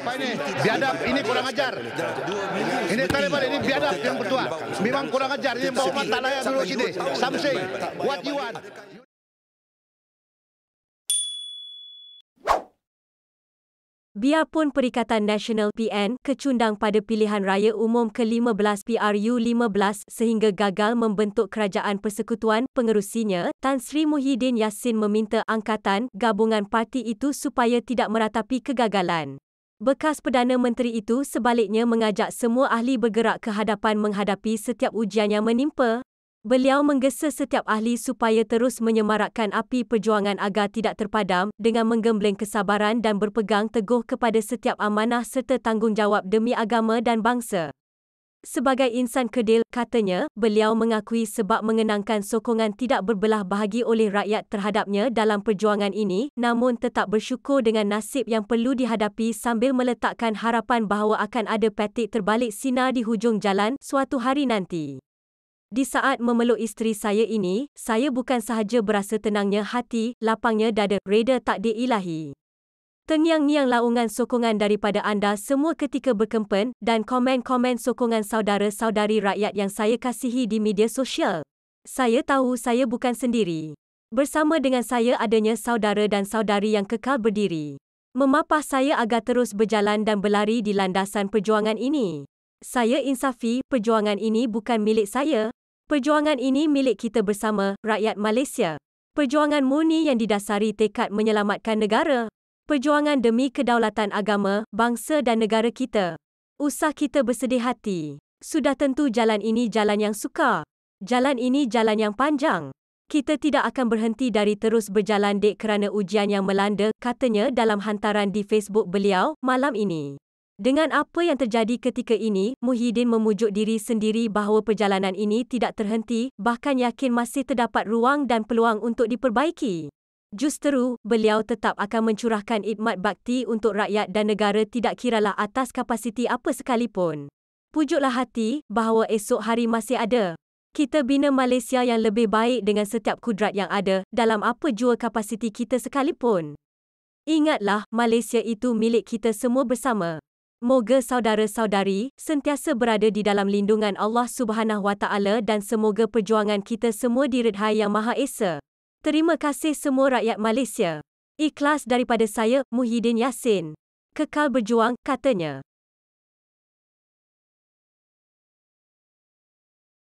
apa ini? Biadab ini kurang ajar. Ini talibat ini biadab yang berdua. Memang kurang ajar. Ini bawa mata layak dulu sini. Something. What you want? Biarpun Perikatan Nasional PN kecundang pada pilihan raya umum ke-15 PRU-15 sehingga gagal membentuk kerajaan persekutuan pengerusinya, Tan Sri Muhyiddin Yassin meminta angkatan gabungan parti itu supaya tidak meratapi kegagalan. Bekas Perdana Menteri itu sebaliknya mengajak semua ahli bergerak ke hadapan menghadapi setiap ujian yang menimpa. Beliau menggesa setiap ahli supaya terus menyemarakkan api perjuangan agar tidak terpadam dengan menggembleng kesabaran dan berpegang teguh kepada setiap amanah serta tanggungjawab demi agama dan bangsa. Sebagai insan kedil, katanya, beliau mengakui sebab mengenangkan sokongan tidak berbelah bahagi oleh rakyat terhadapnya dalam perjuangan ini, namun tetap bersyukur dengan nasib yang perlu dihadapi sambil meletakkan harapan bahawa akan ada petik terbalik sinar di hujung jalan suatu hari nanti. Di saat memeluk isteri saya ini, saya bukan sahaja berasa tenangnya hati, lapangnya dada, reda takdir ilahi. Tengiang-ngiang laungan sokongan daripada anda semua ketika berkempen dan komen-komen sokongan saudara-saudari rakyat yang saya kasihi di media sosial. Saya tahu saya bukan sendiri. Bersama dengan saya adanya saudara dan saudari yang kekal berdiri. Memapah saya agar terus berjalan dan berlari di landasan perjuangan ini. Saya insafi, perjuangan ini bukan milik saya. Perjuangan ini milik kita bersama, rakyat Malaysia. Perjuangan murni yang didasari tekad menyelamatkan negara perjuangan demi kedaulatan agama, bangsa dan negara kita. Usah kita bersedih hati. Sudah tentu jalan ini jalan yang sukar. Jalan ini jalan yang panjang. Kita tidak akan berhenti dari terus berjalan dek kerana ujian yang melanda, katanya dalam hantaran di Facebook beliau malam ini. Dengan apa yang terjadi ketika ini, Muhyiddin memujuk diri sendiri bahawa perjalanan ini tidak terhenti, bahkan yakin masih terdapat ruang dan peluang untuk diperbaiki. Justeru, beliau tetap akan mencurahkan idmat bakti untuk rakyat dan negara tidak kiralah atas kapasiti apa sekalipun. Pujuklah hati bahawa esok hari masih ada. Kita bina Malaysia yang lebih baik dengan setiap kudrat yang ada dalam apa jua kapasiti kita sekalipun. Ingatlah, Malaysia itu milik kita semua bersama. Moga saudara-saudari sentiasa berada di dalam lindungan Allah Subhanahu Wa Taala dan semoga perjuangan kita semua diredhai Yang Maha Esa. Terima kasih semua rakyat Malaysia. Ikhlas daripada saya, Muhyiddin Yassin. Kekal berjuang, katanya.